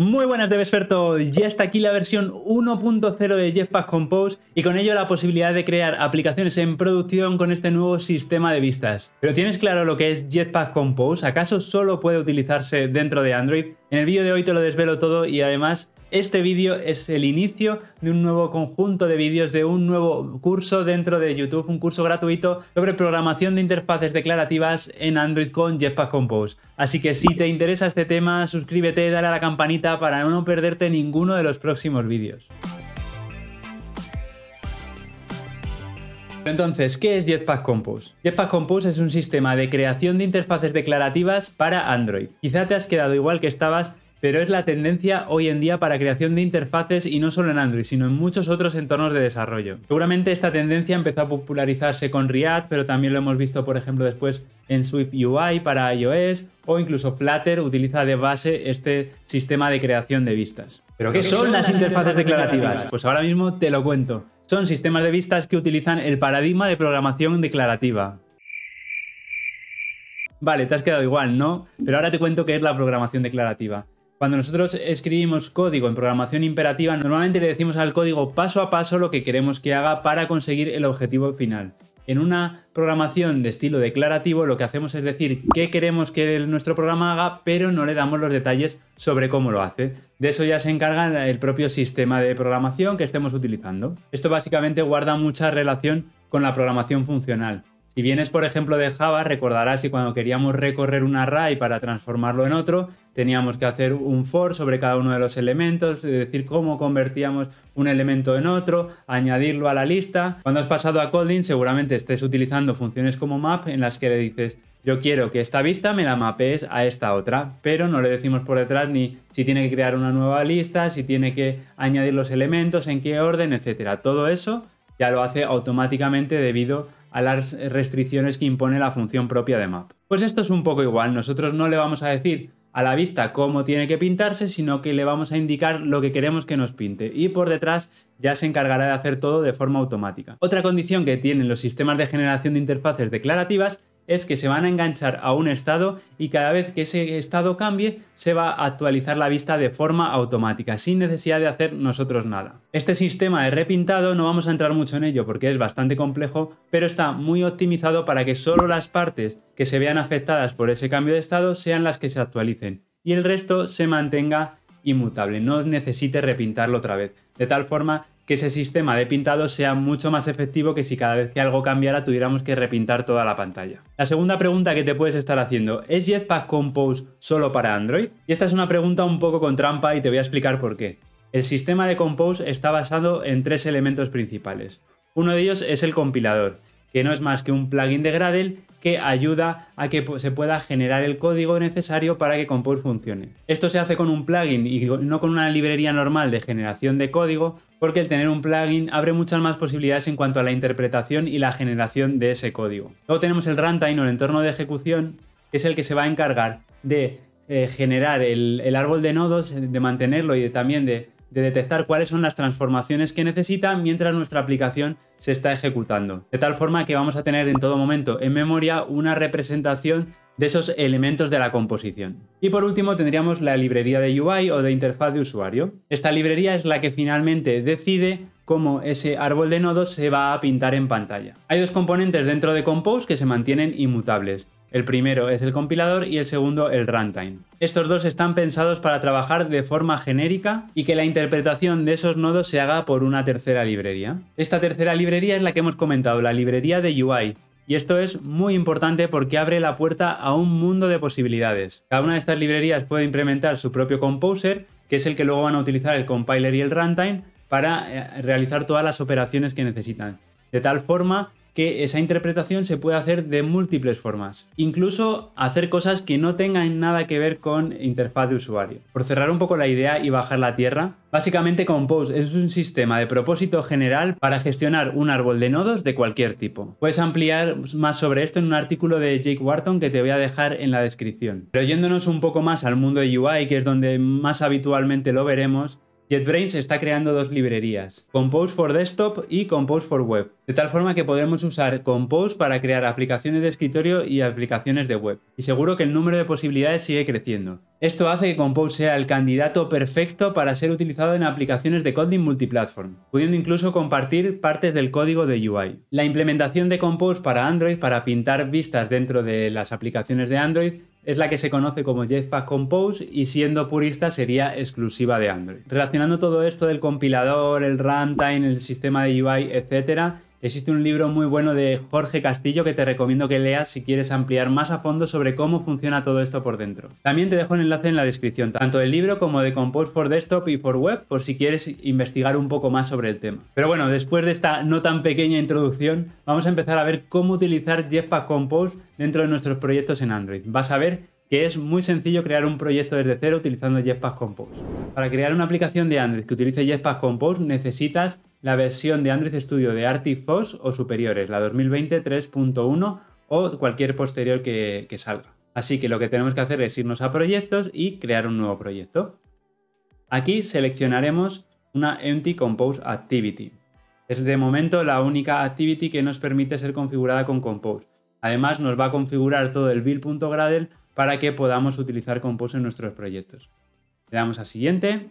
Muy buenas, Devesferto. Ya está aquí la versión 1.0 de Jetpack Compose y con ello la posibilidad de crear aplicaciones en producción con este nuevo sistema de vistas. ¿Pero tienes claro lo que es Jetpack Compose? ¿Acaso solo puede utilizarse dentro de Android? En el vídeo de hoy te lo desvelo todo y además este vídeo es el inicio de un nuevo conjunto de vídeos, de un nuevo curso dentro de YouTube, un curso gratuito sobre programación de interfaces declarativas en Android con Jetpack Compose. Así que si te interesa este tema, suscríbete, dale a la campanita para no perderte ninguno de los próximos vídeos. Entonces, ¿qué es Jetpack Compose? Jetpack Compose es un sistema de creación de interfaces declarativas para Android. Quizá te has quedado igual que estabas pero es la tendencia hoy en día para creación de interfaces y no solo en Android, sino en muchos otros entornos de desarrollo. Seguramente esta tendencia empezó a popularizarse con React, pero también lo hemos visto, por ejemplo, después en Swift UI para iOS o incluso Flutter utiliza de base este sistema de creación de vistas. ¿Pero qué, son, las, interfaces, declarativas? Pues ahora mismo te lo cuento. Son sistemas de vistas que utilizan el paradigma de programación declarativa. Vale, te has quedado igual, ¿no? Pero ahora te cuento qué es la programación declarativa. Cuando nosotros escribimos código en programación imperativa, normalmente le decimos al código paso a paso lo que queremos que haga para conseguir el objetivo final. En una programación de estilo declarativo lo que hacemos es decir qué queremos que nuestro programa haga, pero no le damos los detalles sobre cómo lo hace. De eso ya se encarga el propio sistema de programación que estemos utilizando. Esto básicamente guarda mucha relación con la programación funcional. Si vienes, por ejemplo, de Java, recordarás que cuando queríamos recorrer un array para transformarlo en otro, teníamos que hacer un for sobre cada uno de los elementos, es decir, cómo convertíamos un elemento en otro, añadirlo a la lista. Cuando has pasado a coding, seguramente estés utilizando funciones como map en las que le dices, yo quiero que esta vista me la mapees a esta otra, pero no le decimos por detrás ni si tiene que crear una nueva lista, si tiene que añadir los elementos, en qué orden, etc. Todo eso ya lo hace automáticamente debido a a las restricciones que impone la función propia de map. Pues esto es un poco igual, nosotros no le vamos a decir a la vista cómo tiene que pintarse, sino que le vamos a indicar lo que queremos que nos pinte y por detrás ya se encargará de hacer todo de forma automática. Otra condición que tienen los sistemas de generación de interfaces declarativas es que se van a enganchar a un estado y cada vez que ese estado cambie se va a actualizar la vista de forma automática, sin necesidad de hacer nosotros nada. Este sistema de repintado no vamos a entrar mucho en ello porque es bastante complejo, pero está muy optimizado para que solo las partes que se vean afectadas por ese cambio de estado sean las que se actualicen y el resto se mantenga inmutable, no necesite repintarlo otra vez. De tal forma que ese sistema de pintado sea mucho más efectivo que si cada vez que algo cambiara tuviéramos que repintar toda la pantalla. La segunda pregunta que te puedes estar haciendo, ¿es Jetpack Compose solo para Android? Y esta es una pregunta un poco con trampa y te voy a explicar por qué. El sistema de Compose está basado en tres elementos principales. Uno de ellos es el compilador, que no es más que un plugin de Gradle que ayuda a que se pueda generar el código necesario para que Compose funcione. Esto se hace con un plugin y no con una librería normal de generación de código, porque el tener un plugin abre muchas más posibilidades en cuanto a la interpretación y la generación de ese código. Luego tenemos el runtime o el entorno de ejecución, que es el que se va a encargar de eh, generar el, árbol de nodos, de mantenerlo y también de, de detectar cuáles son las transformaciones que necesita mientras nuestra aplicación se está ejecutando. De tal forma que vamos a tener en todo momento en memoria una representación de esos elementos de la composición. Y por último tendríamos la librería de UI o de interfaz de usuario. Esta librería es la que finalmente decide cómo ese árbol de nodos se va a pintar en pantalla. Hay dos componentes dentro de Compose que se mantienen inmutables. El primero es el compilador y el segundo el runtime. Estos dos están pensados para trabajar de forma genérica y que la interpretación de esos nodos se haga por una tercera librería. Esta tercera librería es la que hemos comentado, la librería de UI, y esto es muy importante porque abre la puerta a un mundo de posibilidades. Cada una de estas librerías puede implementar su propio composer, que es el que luego van a utilizar el compiler y el runtime para eh, realizar todas las operaciones que necesitan. De tal forma que esa interpretación se puede hacer de múltiples formas, incluso hacer cosas que no tengan nada que ver con interfaz de usuario. Por cerrar un poco la idea y bajar la tierra, básicamente Compose es un sistema de propósito general para gestionar un árbol de nodos de cualquier tipo. Puedes ampliar más sobre esto en un artículo de Jake Wharton que te voy a dejar en la descripción. Pero yéndonos un poco más al mundo de UI, que es donde más habitualmente lo veremos, JetBrains está creando dos librerías, Compose for Desktop y Compose for Web, de tal forma que podremos usar Compose para crear aplicaciones de escritorio y aplicaciones de web. Y seguro que el número de posibilidades sigue creciendo. Esto hace que Compose sea el candidato perfecto para ser utilizado en aplicaciones de coding multiplatform, pudiendo incluso compartir partes del código de UI. La implementación de Compose para Android para pintar vistas dentro de las aplicaciones de Android es la que se conoce como Jetpack Compose y siendo purista sería exclusiva de Android. Relacionando todo esto del compilador, el runtime, el sistema de UI, etcétera, Existe un libro muy bueno de Jorge Castillo que te recomiendo que leas si quieres ampliar más a fondo sobre cómo funciona todo esto por dentro. También te dejo un enlace en la descripción, tanto del libro como de Compose for Desktop y for Web, por si quieres investigar un poco más sobre el tema. Pero bueno, después de esta no tan pequeña introducción, vamos a empezar a ver cómo utilizar Jetpack Compose dentro de nuestros proyectos en Android. Vas a ver que es muy sencillo crear un proyecto desde cero utilizando Jetpack Compose. Para crear una aplicación de Android que utilice Jetpack Compose necesitas la versión de Android Studio de Arctic o superiores, la 2020 3.1 o cualquier posterior que, que salga. Así que lo que tenemos que hacer es irnos a proyectos y crear un nuevo proyecto. Aquí seleccionaremos una Empty Compose Activity. Es de momento la única activity que nos permite ser configurada con Compose. Además nos va a configurar todo el build.gradle para que podamos utilizar Compose en nuestros proyectos. Le damos a siguiente.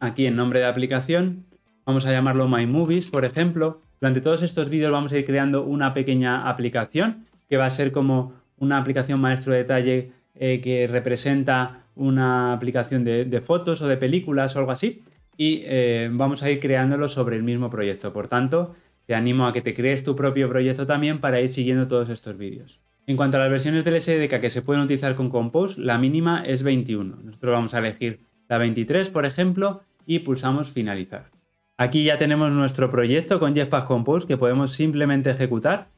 Aquí en nombre de aplicación, vamos a llamarlo My Movies, por ejemplo. Durante todos estos vídeos vamos a ir creando una pequeña aplicación que va a ser como una aplicación maestro de detalle eh, que representa una aplicación de, fotos o de películas o algo así. Y eh, vamos a ir creándolo sobre el mismo proyecto. Por tanto, te animo a que te crees tu propio proyecto también para ir siguiendo todos estos vídeos. En cuanto a las versiones del SDK que se pueden utilizar con Compose, la mínima es 21. Nosotros vamos a elegir la 23, por ejemplo, y pulsamos finalizar. Aquí ya tenemos nuestro proyecto con Jetpack Compose que podemos simplemente ejecutar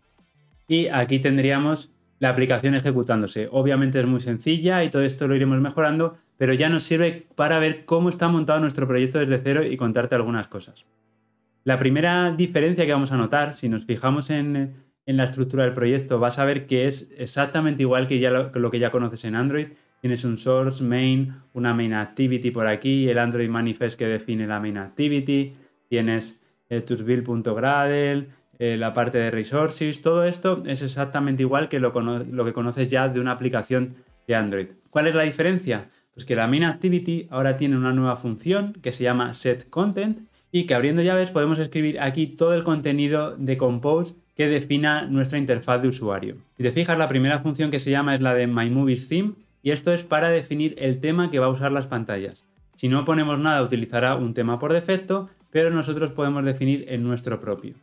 y aquí tendríamos la aplicación ejecutándose. Obviamente es muy sencilla y todo esto lo iremos mejorando, pero ya nos sirve para ver cómo está montado nuestro proyecto desde cero y contarte algunas cosas. La primera diferencia que vamos a notar, si nos fijamos en en la estructura del proyecto. Vas a ver que es exactamente igual que, ya lo, que ya conoces en Android. Tienes un source, main, una main activity por aquí, el Android manifest que define la main activity, tienes eh, el tus build.gradle, eh, la parte de resources, todo esto es exactamente igual que lo, lo que conoces ya de una aplicación de Android. ¿Cuál es la diferencia? Pues que la main activity ahora tiene una nueva función que se llama set content y que abriendo llaves podemos escribir aquí todo el contenido de Compose que defina nuestra interfaz de usuario. Si te fijas, la primera función que se llama es la de My Theme y esto es para definir el tema que va a usar las pantallas. Si no ponemos nada, utilizará un tema por defecto, pero nosotros podemos definir el nuestro propio.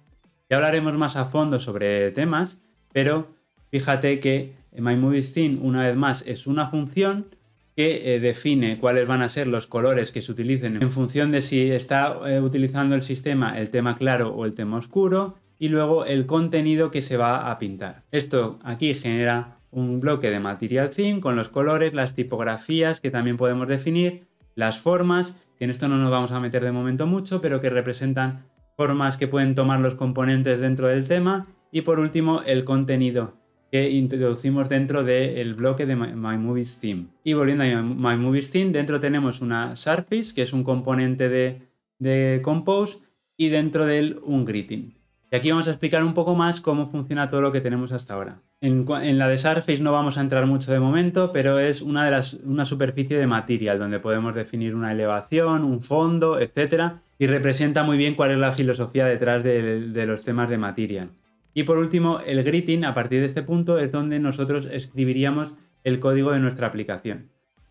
Ya hablaremos más a fondo sobre temas, pero fíjate que My Theme, una vez más, es una función que eh, define cuáles van a ser los colores que se utilicen en función de si está eh, utilizando el sistema el tema claro o el tema oscuro, y luego el contenido que se va a pintar. Esto aquí genera un bloque de material theme con los colores, las tipografías que también podemos definir, las formas, que en esto no nos vamos a meter de momento mucho, pero que representan formas que pueden tomar los componentes dentro del tema y por último el contenido que introducimos dentro del bloque de My, Movies Theme. Y volviendo a My Movies Theme, dentro tenemos una Surface, que es un componente de, de Compose, y dentro de él un greeting. Y aquí vamos a explicar un poco más cómo funciona todo lo que tenemos hasta ahora. En, la de Surface no vamos a entrar mucho de momento, pero es una, de las, una superficie de material donde podemos definir una elevación, un fondo, etc. Y representa muy bien cuál es la filosofía detrás de, de los temas de material. Y por último, el greeting, a partir de este punto, es donde nosotros escribiríamos el código de nuestra aplicación.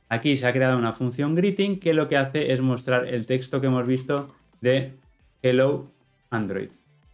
Aquí se ha creado una función greeting que lo que hace es mostrar el texto que hemos visto de Hello Android.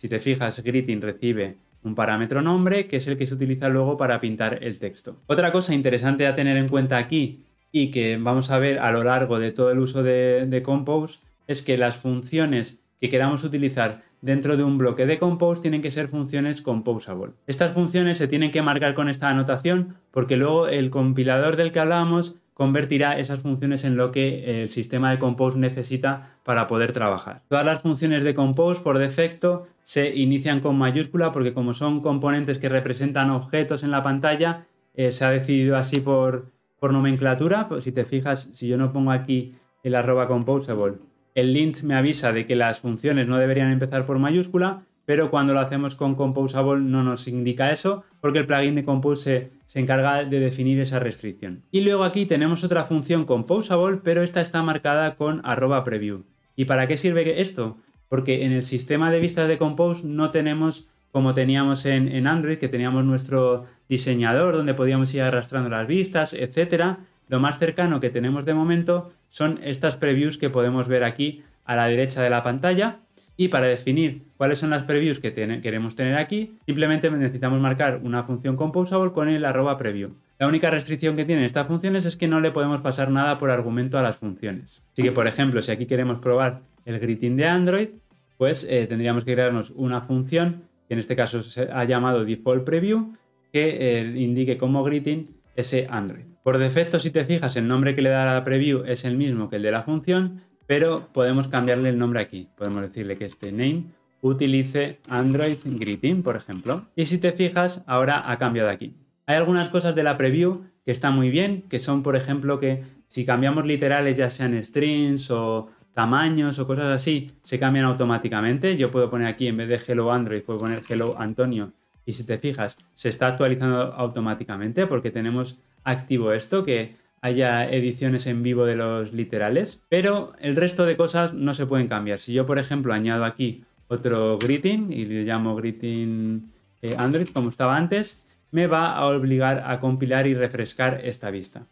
Si te fijas, gritting recibe un parámetro nombre que es el que se utiliza luego para pintar el texto. Otra cosa interesante a tener en cuenta aquí y que vamos a ver a lo largo de todo el uso de, de Compose es que las funciones que queramos utilizar dentro de un bloque de Compose tienen que ser funciones composable. Estas funciones se tienen que marcar con esta anotación porque luego el compilador del que hablábamos convertirá esas funciones en lo que el sistema de Compose necesita para poder trabajar. Todas las funciones de Compose por defecto se inician con mayúscula porque como son componentes que representan objetos en la pantalla, eh, se ha decidido así por, por nomenclatura. Pues, si te fijas, si yo no pongo aquí el arroba composable, el lint me avisa de que las funciones no deberían empezar por mayúscula, pero cuando lo hacemos con Composable no nos indica eso, porque el plugin de Compose se, encarga de definir esa restricción. Y luego aquí tenemos otra función Composable, pero esta está marcada con arroba preview. ¿Y para qué sirve esto? Porque en el sistema de vistas de Compose no tenemos como teníamos en, Android, que teníamos nuestro diseñador donde podíamos ir arrastrando las vistas, etcétera. Lo más cercano que tenemos de momento son estas previews que podemos ver aquí a la derecha de la pantalla. Y para definir cuáles son las previews que queremos tener aquí, simplemente necesitamos marcar una función composable con el arroba preview. La única restricción que tienen estas funciones es que no le podemos pasar nada por argumento a las funciones. Así que, por ejemplo, si aquí queremos probar el greeting de Android, pues eh, tendríamos que crearnos una función que en este caso se ha llamado default preview que eh, indique como greeting ese Android. Por defecto, si te fijas, el nombre que le da a la preview es el mismo que el de la función, pero podemos cambiarle el nombre aquí. Podemos decirle que este name utilice Android Greeting, por ejemplo. Y si te fijas, ahora ha cambiado aquí. Hay algunas cosas de la preview que están muy bien, que son, por ejemplo, que si cambiamos literales, ya sean strings o tamaños o cosas así, se cambian automáticamente. Yo puedo poner aquí, en vez de Hello Android, puedo poner Hello Antonio. Y si te fijas, se está actualizando automáticamente porque tenemos activo esto que haya ediciones en vivo de los literales, pero el resto de cosas no se pueden cambiar. Si yo, por ejemplo, añado aquí otro greeting y le llamo greeting eh, Android como estaba antes, me va a obligar a compilar y refrescar esta vista.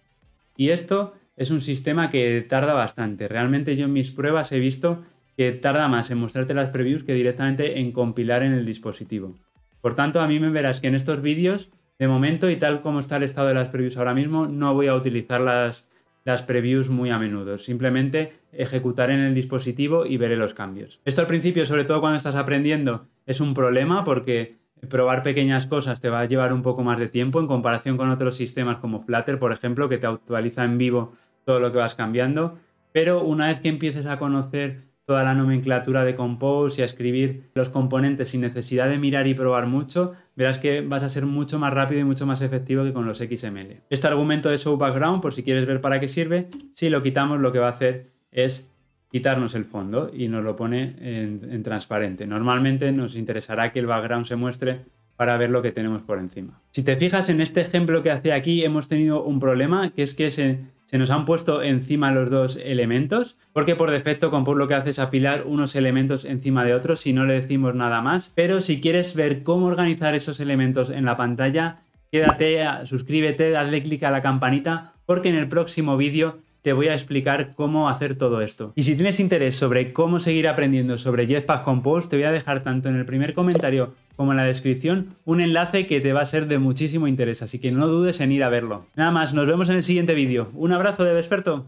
Y esto es un sistema que tarda bastante. Realmente yo en mis pruebas he visto que tarda más en mostrarte las previews que directamente en compilar en el dispositivo. Por tanto, a mí me verás que en estos vídeos de momento y tal como está el estado de las previews ahora mismo, no voy a utilizar las, previews muy a menudo. Simplemente ejecutar en el dispositivo y veré los cambios. Esto al principio, sobre todo cuando estás aprendiendo, es un problema porque probar pequeñas cosas te va a llevar un poco más de tiempo en comparación con otros sistemas como Flutter, por ejemplo, que te actualiza en vivo todo lo que vas cambiando. Pero una vez que empieces a conocer toda la nomenclatura de Compose y a escribir los componentes sin necesidad de mirar y probar mucho, verás que vas a ser mucho más rápido y mucho más efectivo que con los XML. Este argumento de show background, por si quieres ver para qué sirve, si lo quitamos lo que va a hacer es quitarnos el fondo y nos lo pone en, transparente. Normalmente nos interesará que el background se muestre para ver lo que tenemos por encima. Si te fijas en este ejemplo que hace aquí, hemos tenido un problema, que es que se se nos han puesto encima los dos elementos, porque por defecto Compose lo que hace es apilar unos elementos encima de otros si no le decimos nada más. Pero si quieres ver cómo organizar esos elementos en la pantalla, quédate, suscríbete, dale clic a la campanita, porque en el próximo vídeo te voy a explicar cómo hacer todo esto. Y si tienes interés sobre cómo seguir aprendiendo sobre Jetpack Compose, te voy a dejar tanto en el primer comentario como en la descripción un enlace que te va a ser de muchísimo interés, así que no dudes en ir a verlo. Nada más, nos vemos en el siguiente vídeo. Un abrazo de Vesperto.